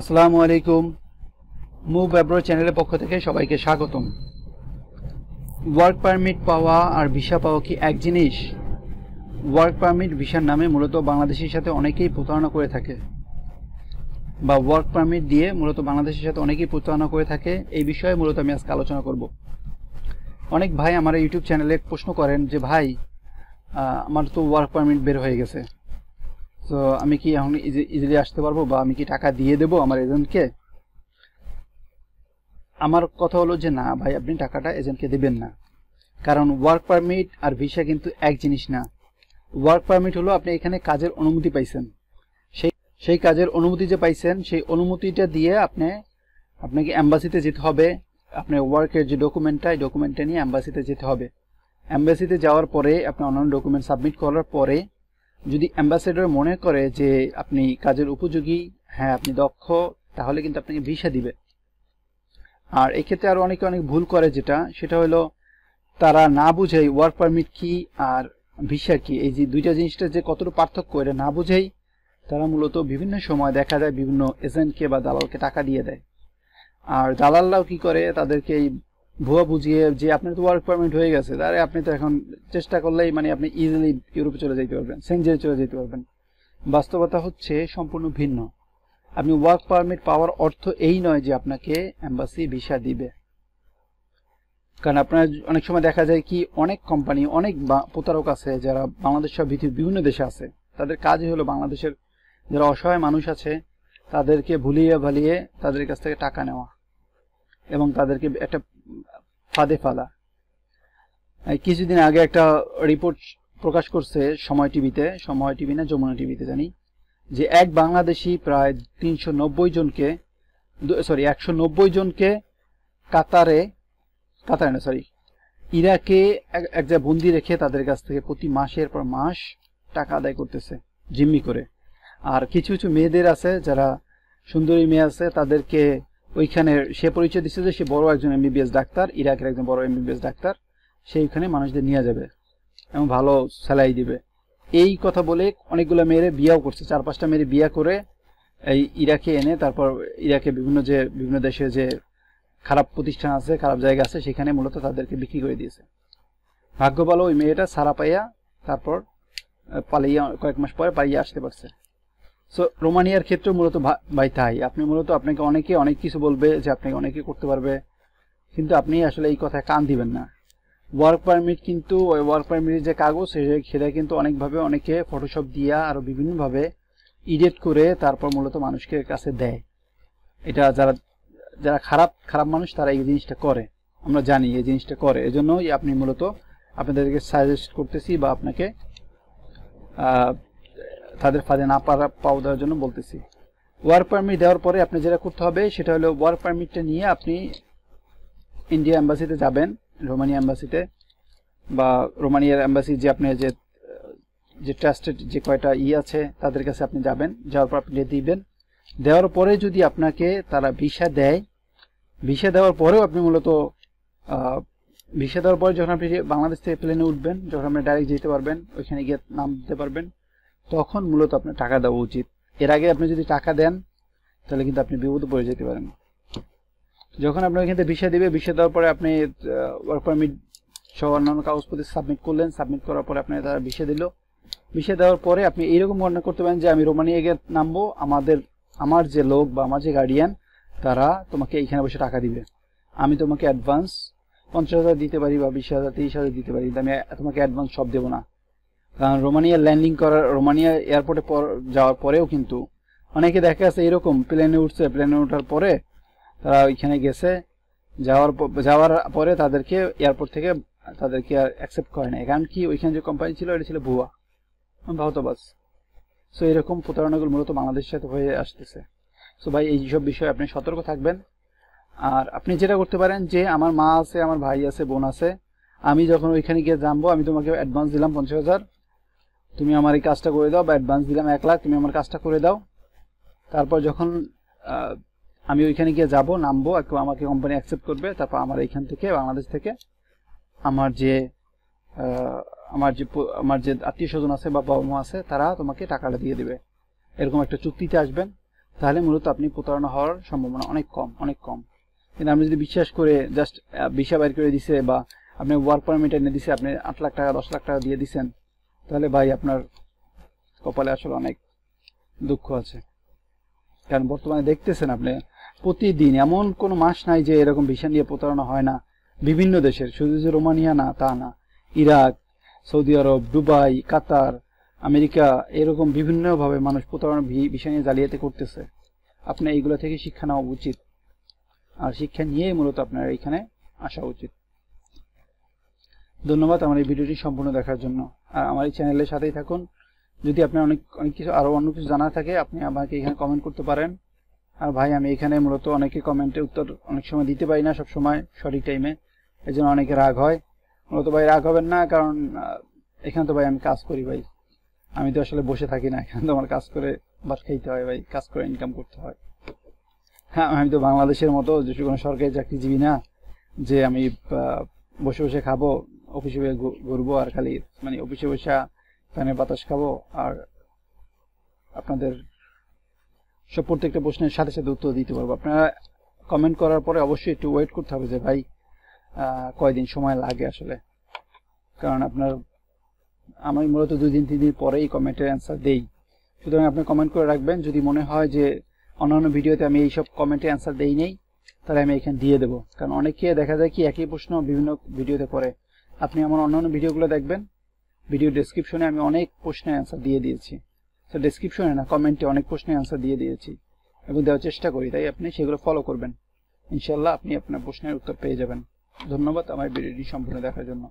আসসালামু আলাইকুম মুভ অ্যাব্রো চ্যানেলের পক্ষ থেকে সবাইকে স্বাগতম ওয়ার্ক পারমিট পাওয়া আর ভিসা পাওয়া কি এক জিনিস ওয়ার্ক পারমিট ভিসার নামে মূলত বাংলাদেশের সাথে অনেকেই প্রতারণা করে থাকে বা ওয়ার্ক পারমিট দিয়ে মূলত বাংলাদেশের সাথে অনেকেই প্রতারণা করে থাকে এই বিষয়ে মূলত আমি আজকে আলোচনা করব অনেক ভাই আমার ইউটিউব চ্যানেলে প্রশ্ন করেন যে ভাই আমার তো ওয়ার্ক পারমিট বের হয়ে গেছে সো আমি কি এখন ইজিলি আসতে পারবো বা আমি কি টাকা দিয়ে দেবো আমার এজেন্টকে আমার কথা হলো যে না ভাই আপনি টাকাটা এজেন্টকে দেবেন না কারণ ওয়ার্ক পারমিট আর ভিসা কিন্তু এক জিনিস না ওয়ার্ক পারমিট হলো আপনি এখানে কাজের অনুমতি পাইছেন সেই সেই কাজের অনুমতি যে পাইছেন সেই অনুমতিটা দিয়ে আপনি আপনাকে অ্যাম্বাসিতে যেতে হবে আপনার ওয়ার্কের যে ডকুমেন্টটা এই ডকুমেন্টটা নিয়ে অ্যাম্বাসিতে যেতে হবে অ্যাম্বাসিতে যাওয়ার পরে আপনি অন্যান্য ডকুমেন্ট সাবমিট করার পরে যদি অ্যাম্বাসেডর মনে করে যে আপনি কাজের উপযোগী হ্যাঁ আপনি দক্ষ তাহলে কিন্তু আপনাকে ভিসা দিবে আর এক্ষেত্রে আরও অনেকে অনেক ভুল করে যেটা সেটা হলো তারা না বুঝেই ওয়ার্ক পারমিট কি আর ভিসা কি এই যে দুইটা জিনিসটা যে কতটা পার্থক্য এটা না বুঝেই তারা মূলত বিভিন্ন সময় দেখা যায় বিভিন্ন এজেন্টকে বা দালালকে টাকা দিয়ে দেয় আর দালালরাও কি করে তাদেরকে এই ভুয়া বুঝিয়ে যে আপনার তো ওয়ার্ক পারমিট হয়ে গেছে তারে আপনি তো এখন চেষ্টা করলেই মানে আপনি ইজিলি ইউরোপে চলে যেতে পারবেন সেঞ্জেরি চলে যেতে পারবেন বাস্তবতা হচ্ছে সম্পূর্ণ ভিন্ন আপনি ওয়ার্ক পারমিট পাওয়ার অর্থ এই নয় যে আপনাকে অ্যাম্বাসি ভিসা দিবে কারণ আপনার অনেক সময় দেখা যায় কি অনেক কোম্পানি অনেক প্রতারক আছে যারা বাংলাদেশ সহ পৃথিবীর বিভিন্ন দেশে আছে তাদের কাজই হলো বাংলাদেশের যারা অসহায় মানুষ আছে তাদেরকে ভুলিয়ে ভালিয়ে তাদের কাছ থেকে টাকা নেওয়া এবং তাদেরকে একটা ফাঁদে ফালা কিছুদিন আগে একটা রিপোর্ট প্রকাশ করছে সময় টিভিতে সময় টিভি না যমুনা টিভিতে জানি যে এক বাংলাদেশি প্রায় তিনশো নব্বই জনকে সরি একশো নব্বই জনকে কাতারে কাতারে না সরি ইরাকে এক যা বন্দি রেখে তাদের কাছ থেকে প্রতি মাসের পর মাস টাকা আদায় করতেছে জিম্মি করে আর কিছু কিছু মেয়েদের আছে যারা সুন্দরী মেয়ে আছে তাদেরকে ওইখানে সে পরিচয় দিচ্ছে যে সে বড় একজন এমবিবিএস ডাক্তার ইরাকের একজন বড় এমবিবিএস ডাক্তার সে ওইখানে মানুষদের নিয়ে যাবে এবং ভালো স্যালারি দিবে এই কথা বলে অনেকগুলো মেয়েরে বিয়াও করছে চার পাঁচটা মেয়ের বিয়া করে এই ইরাকে এনে তারপর ইরাকে বিভিন্ন যে বিভিন্ন দেশে যে খারাপ প্রতিষ্ঠান আছে খারাপ জায়গা আছে সেখানে মূলত তাদেরকে বিক্রি করে দিয়েছে ভাগ্য ভালো ওই মেয়েটা সারা পাইয়া তারপর পালিয়ে কয়েক মাস পরে পালিয়ে আসতে পারছে সো রোমানিয়ার ক্ষেত্রে মূলত ভাই তাই আপনি মূলত আপনাকে অনেকে অনেক কিছু বলবে যে আপনাকে অনেকে করতে পারবে কিন্তু আপনি আসলে এই কথায় কান দিবেন না ওয়ার্ক পারমিট কিন্তু ওই ওয়ার্ক পারমিটের যে কাগজ সেটা কিন্তু অনেকভাবে অনেকে ফটোশপ দিয়ে আরও বিভিন্নভাবে ইডিট করে তারপর মূলত মানুষকে কাছে দেয় এটা যারা যারা খারাপ খারাপ মানুষ তারা এই জিনিসটা করে আমরা জানি এই জিনিসটা করে এজন্যই আপনি মূলত আপনাদেরকে সাজেস্ট করতেছি বা আপনাকে তাদের ফাঁদে না পারা পাও দেওয়ার জন্য বলতেছি ওয়ার পারমিট দেওয়ার পরে আপনি যেটা করতে হবে সেটা হলো ওয়ার পারমিটটা নিয়ে আপনি ইন্ডিয়া অ্যাম্বাসিতে যাবেন রোমানিয়া অ্যাম্বাসিতে বা রোমানিয়ার অ্যাম্বাসি যে আপনি যে যে ট্রাস্টেড যে কয়টা ই আছে তাদের কাছে আপনি যাবেন যাওয়ার পর আপনি দিবেন দেওয়ার পরে যদি আপনাকে তারা ভিসা দেয় ভিসা দেওয়ার পরেও আপনি মূলত ভিসা দেওয়ার পরে যখন আপনি বাংলাদেশ থেকে প্লেনে উঠবেন যখন আপনি ডাইরেক্ট যেতে পারবেন ওইখানে গিয়ে নাম দিতে পারবেন তখন মূলত আপনার টাকা দেওয়া উচিত এর আগে আপনি যদি টাকা দেন তাহলে কিন্তু আপনি বিপদে পড়ে যেতে পারেন যখন আপনার এখান থেকে ভিসা দিবে ভিসা দেওয়ার পরে আপনি ওয়ার্ক পারমিট সহ অন্যান্য কাগজপত্র সাবমিট করলেন সাবমিট করার পরে আপনি তারা ভিসা দিল ভিসা দেওয়ার পরে আপনি এইরকম বর্ণনা করতে পারেন যে আমি রোমানি গিয়ে নামবো আমাদের আমার যে লোক বা আমার যে গার্ডিয়ান তারা তোমাকে এইখানে বসে টাকা দিবে আমি তোমাকে অ্যাডভান্স পঞ্চাশ হাজার দিতে পারি বা বিশ হাজার তিরিশ হাজার দিতে পারি আমি তোমাকে অ্যাডভান্স সব দেবো না কারণ রোমানিয়া ল্যান্ডিং করার রোমানিয়া এয়ারপোর্টে যাওয়ার পরেও কিন্তু অনেকে দেখা আছে এরকম প্লেনে উঠছে প্লেনে ওঠার পরে তারা ওইখানে গেছে যাওয়ার যাওয়ার পরে তাদেরকে এয়ারপোর্ট থেকে তাদেরকে আর অ্যাকসেপ্ট করে না কারণ কি ওইখানে যে কোম্পানি ছিল এটা ছিল ভুয়া বাস সো এরকম প্রতারণাগুলো মূলত বাংলাদেশের সাথে হয়ে আসতেছে সো ভাই এইসব বিষয়ে আপনি সতর্ক থাকবেন আর আপনি যেটা করতে পারেন যে আমার মা আছে আমার ভাই আছে বোন আছে আমি যখন ওইখানে গিয়ে জানবো আমি তোমাকে অ্যাডভান্স দিলাম পঞ্চাশ হাজার তুমি আমার এই কাজটা করে দাও বা অ্যাডভান্স দিলাম এক লাখ তুমি আমার কাজটা করে দাও তারপর যখন আমি ওইখানে গিয়ে যাব নামবো আমাকে কোম্পানি অ্যাকসেপ্ট করবে তারপর আমার এইখান থেকে বাংলাদেশ থেকে আমার যে আমার যে আমার যে আত্মীয় স্বজন আছে বা বাবা মা আছে তারা তোমাকে টাকাটা দিয়ে দেবে এরকম একটা চুক্তিতে আসবেন তাহলে মূলত আপনি প্রতারণা হওয়ার সম্ভাবনা অনেক কম অনেক কম কিন্তু আপনি যদি বিশ্বাস করে জাস্ট বিশা বাইর করে দিছে বা আপনি ওয়ার্ক পারমিট এনে দিছে আপনি আট লাখ টাকা দশ লাখ টাকা দিয়ে দিছেন তাহলে ভাই আপনার কপালে আসলে অনেক দুঃখ আছে কারণ বর্তমানে দেখতেছেন আপনি প্রতিদিন এমন কোনো মাস নাই যে এরকম ভিসা নিয়ে প্রতারণা হয় না বিভিন্ন দেশের শুধু যে রোমানিয়া না তা না Iraq Saudi Arabia Dubai Qatar America এরকম বিভিন্নভাবে মানুষ প্রতারণা বিষয় নিয়ে জালিয়াতি করতেছে আপনার এইগুলো থেকে শিক্ষা নেওয়া উচিত আর শিক্ষা নিয়েই মূলত আপনার এইখানে আসা উচিত ধন্যবাদ আমার এই ভিডিওটি সম্পূর্ণ দেখার জন্য আর আমার এই চ্যানেলের সাথেই থাকুন যদি আপনার অনেক অনেক কিছু আরও অন্য কিছু জানা থাকে আপনি আমাকে এখানে কমেন্ট করতে পারেন আর ভাই আমি এখানে মূলত অনেকে কমেন্টে উত্তর অনেক সময় দিতে পারি না সব সময় সঠিক টাইমে এই জন্য অনেকে রাগ হয় মূলত ভাই রাগ হবেন না কারণ এখানে তো ভাই আমি কাজ করি ভাই আমি তো আসলে বসে থাকি না এখানে তো আমার কাজ করে বাস খাইতে হয় ভাই কাজ করে ইনকাম করতে হয় হ্যাঁ আমি তো বাংলাদেশের মতো যে কোনো সরকারি চাকরিজীবী না যে আমি বসে বসে খাবো অফিসে ঘুরবো আর খালি মানে অফিসে বসে ফ্যানের বাতাস খাবো আর আপনাদের সব প্রত্যেকটা প্রশ্নের সাথে সাথে উত্তর দিতে পারবো আপনারা কমেন্ট করার পরে অবশ্যই একটু ওয়েট করতে হবে যে ভাই কয়দিন সময় লাগে আসলে কারণ আপনার আমি মূলত দুদিন তিন দিন পরেই কমেন্টের অ্যান্সার দেই সুতরাং আপনি কমেন্ট করে রাখবেন যদি মনে হয় যে অন্যান্য ভিডিওতে আমি এইসব কমেন্টে অ্যান্সার দেই নেই তাহলে আমি এখানে দিয়ে দেবো কারণ অনেকে দেখা যায় কি একই প্রশ্ন বিভিন্ন ভিডিওতে করে আপনি আমার অন্যান্য ভিডিওগুলো দেখবেন ভিডিও ডেসক্রিপশনে আমি অনেক প্রশ্নের অ্যান্সার দিয়ে দিয়েছি তো ডেসক্রিপশনে না কমেন্টে অনেক প্রশ্নের অ্যান্সার দিয়ে দিয়েছি এবং দেওয়ার চেষ্টা করি তাই আপনি সেগুলো ফলো করবেন ইনশাল্লাহ আপনি আপনার প্রশ্নের উত্তর পেয়ে যাবেন ধন্যবাদ আমার ভিডিওটি সম্পূর্ণ দেখার জন্য